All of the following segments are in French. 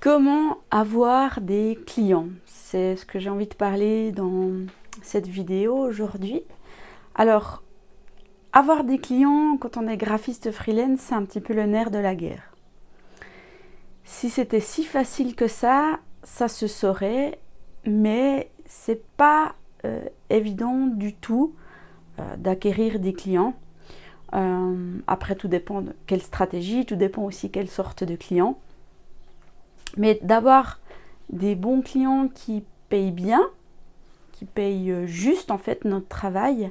Comment avoir des clients C'est ce que j'ai envie de parler dans cette vidéo aujourd'hui. Alors, avoir des clients quand on est graphiste freelance, c'est un petit peu le nerf de la guerre. Si c'était si facile que ça, ça se saurait, mais c'est pas euh, évident du tout euh, d'acquérir des clients. Euh, après, tout dépend de quelle stratégie, tout dépend aussi quelle sorte de client. Mais d'avoir des bons clients qui payent bien, qui payent euh, juste en fait notre travail,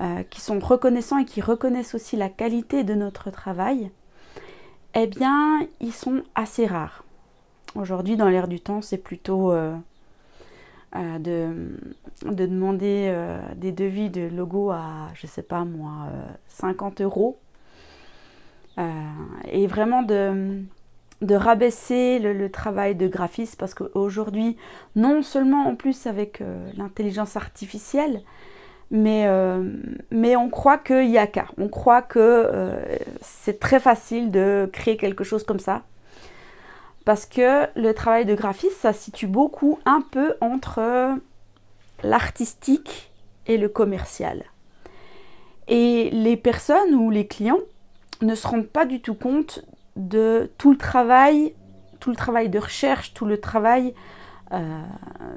euh, qui sont reconnaissants et qui reconnaissent aussi la qualité de notre travail, eh bien, ils sont assez rares. Aujourd'hui, dans l'ère du temps, c'est plutôt euh, de, demander des devis de logo à, je ne sais pas moi, 50 euros. et vraiment de, de rabaisser le, travail de graphiste parce qu'aujourd'hui, non seulement en plus avec euh, l'intelligence artificielle, mais, euh, mais on croit qu'il y a qu'à. On croit que euh, c'est très facile de créer quelque chose comme ça. Parce que le travail de graphiste, ça situe beaucoup un peu entre l'artistique et le commercial. Et les personnes ou les clients ne se rendent pas du tout compte de tout le travail, tout le travail de recherche, tout le travail euh,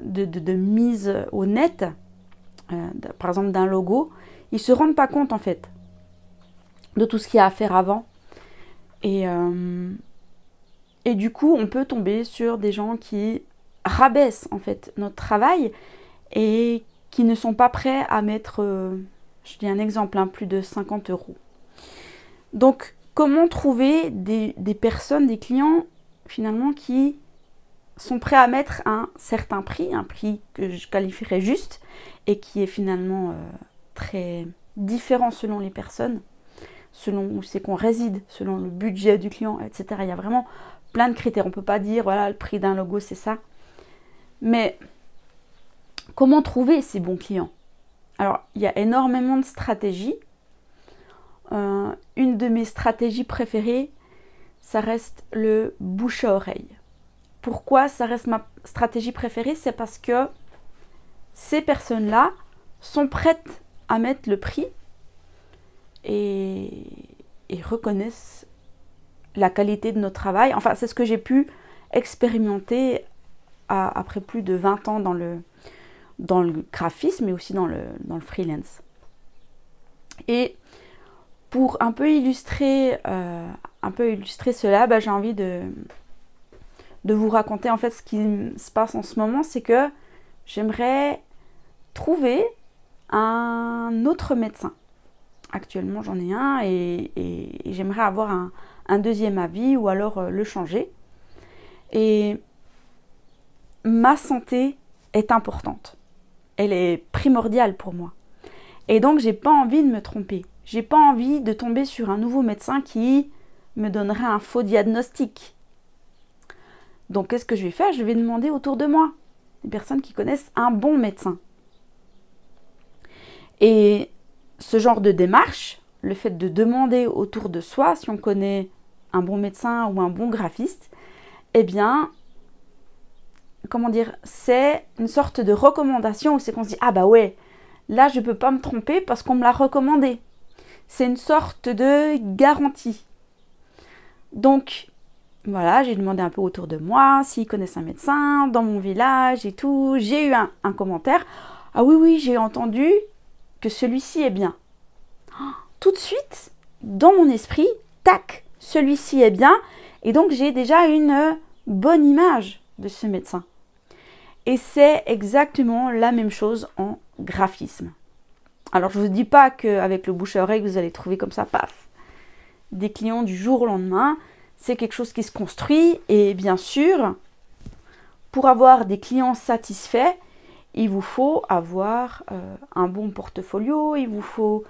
de, mise au net, euh, par exemple d'un logo, ils se rendent pas compte en fait de tout ce qu'il y a à faire avant. Et, euh, et du coup, on peut tomber sur des gens qui rabaissent en fait notre travail et qui ne sont pas prêts à mettre, je dis un exemple, hein, plus de 50 euros. Donc, comment trouver des, personnes, des clients finalement qui sont prêts à mettre un certain prix, un prix que je qualifierais juste et qui est finalement euh, très différent selon les personnes, selon où c'est qu'on réside, selon le budget du client, etc. Il y a vraiment plein de critères. On ne peut pas dire voilà le prix d'un logo c'est ça. Mais comment trouver ces bons clients Alors il y a énormément de stratégies euh, une de mes stratégies préférées, ça reste le bouche à oreille. Pourquoi ça reste ma stratégie préférée C'est parce que ces personnes-là sont prêtes à mettre le prix et, reconnaissent la qualité de notre travail. Enfin, c'est ce que j'ai pu expérimenter après plus de 20 ans dans le, dans le graphisme, mais aussi dans le, dans le freelance. Et pour un peu illustrer, euh, un peu cela, bah, j'ai envie de, de vous raconter en fait ce qui se passe en ce moment, c'est que j'aimerais trouver un autre médecin. Actuellement, j'en ai un et, j'aimerais avoir un, deuxième avis ou alors euh, le changer. Et ma santé est importante. Elle est primordiale pour moi. Et donc, j'ai pas envie de me tromper. J'ai pas envie de tomber sur un nouveau médecin qui me donnerait un faux diagnostic. Donc qu'est-ce que je vais faire Je vais demander autour de moi des personnes qui connaissent un bon médecin. Et ce genre de démarche, le fait de demander autour de soi si on connaît un bon médecin ou un bon graphiste, eh bien, comment dire, c'est une sorte de recommandation où c'est qu'on se dit ah bah ouais, là je peux pas me tromper parce qu'on me l'a recommandé c'est une sorte de garantie. Donc, voilà, j'ai demandé un peu autour de moi s'ils connaissent un médecin dans mon village et tout. J'ai eu un, commentaire. Ah oui, oui, j'ai entendu que celui-ci est bien. Oh, tout de suite, dans mon esprit, tac, celui-ci est bien. Et donc, j'ai déjà une bonne image de ce médecin. Et c'est exactement la même chose en graphisme. Alors je ne vous dis pas qu'avec le bouche à oreille, vous allez trouver comme ça, paf, des clients du jour au lendemain. C'est quelque chose qui se construit et bien sûr, pour avoir des clients satisfaits, il vous faut avoir euh, un bon portfolio, il vous faut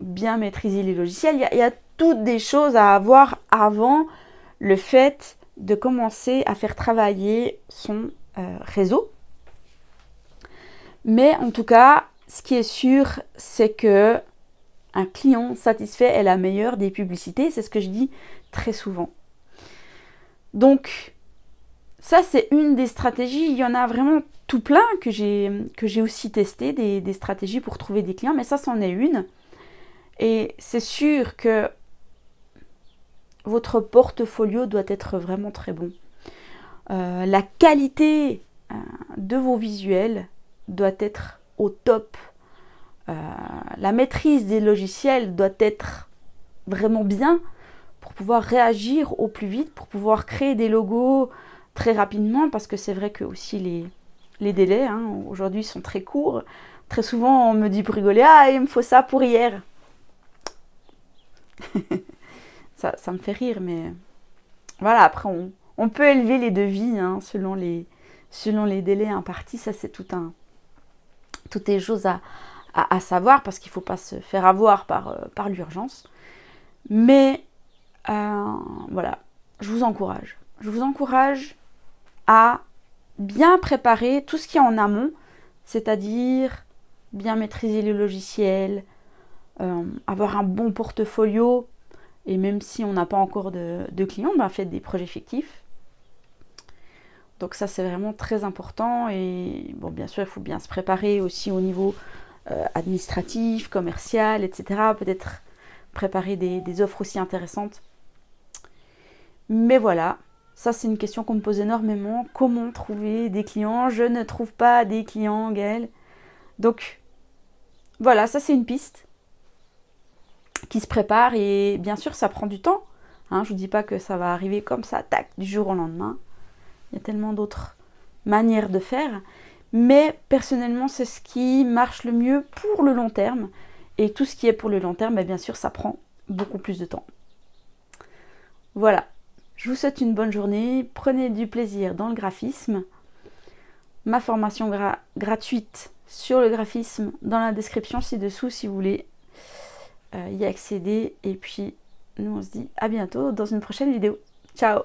bien maîtriser les logiciels. Il y, a, toutes des choses à avoir avant le fait de commencer à faire travailler son euh, réseau. Mais en tout cas, ce qui est sûr, c'est que un client satisfait est la meilleure des publicités. C'est ce que je dis très souvent. Donc, ça, c'est une des stratégies. Il y en a vraiment tout plein que j'ai aussi testé, des, stratégies pour trouver des clients, mais ça, c'en est une. Et c'est sûr que votre portfolio doit être vraiment très bon. Euh, la qualité euh, de vos visuels doit être au top. Euh, la maîtrise des logiciels doit être vraiment bien pour pouvoir réagir au plus vite, pour pouvoir créer des logos très rapidement, parce que c'est vrai que aussi les, les délais hein, aujourd'hui sont très courts. Très souvent, on me dit pour ah, il me faut ça pour hier. ça, me fait rire, mais voilà, après, on, peut élever les devis hein, selon, les, selon les délais impartis, ça c'est tout un, toutes les choses à, savoir parce qu'il ne faut pas se faire avoir par, euh, par l'urgence. Mais euh, voilà, je vous encourage. Je vous encourage à bien préparer tout ce qui est en amont, c'est-à-dire bien maîtriser le logiciel, euh, avoir un bon portfolio, et même si on n'a pas encore de, clients, ben, faites des projets fictifs, donc ça c'est vraiment très important et bon bien sûr il faut bien se préparer aussi au niveau euh, administratif, commercial, etc. Peut-être préparer des, offres aussi intéressantes. Mais voilà, ça c'est une question qu'on me pose énormément. Comment trouver des clients Je ne trouve pas des clients, Gaël. Donc voilà, ça c'est une piste qui se prépare et bien sûr ça prend du temps. Hein. je ne vous dis pas que ça va arriver comme ça, tac, du jour au lendemain. Il y a tellement d'autres manières de faire. Mais personnellement, c'est ce qui marche le mieux pour le long terme. Et tout ce qui est pour le long terme, bah, bien sûr, ça prend beaucoup plus de temps. Voilà. Je vous souhaite une bonne journée. Prenez du plaisir dans le graphisme. Ma formation gratuite sur le graphisme dans la description ci-dessous si vous voulez euh, y accéder. Et puis, nous, on se dit à bientôt dans une prochaine vidéo. Ciao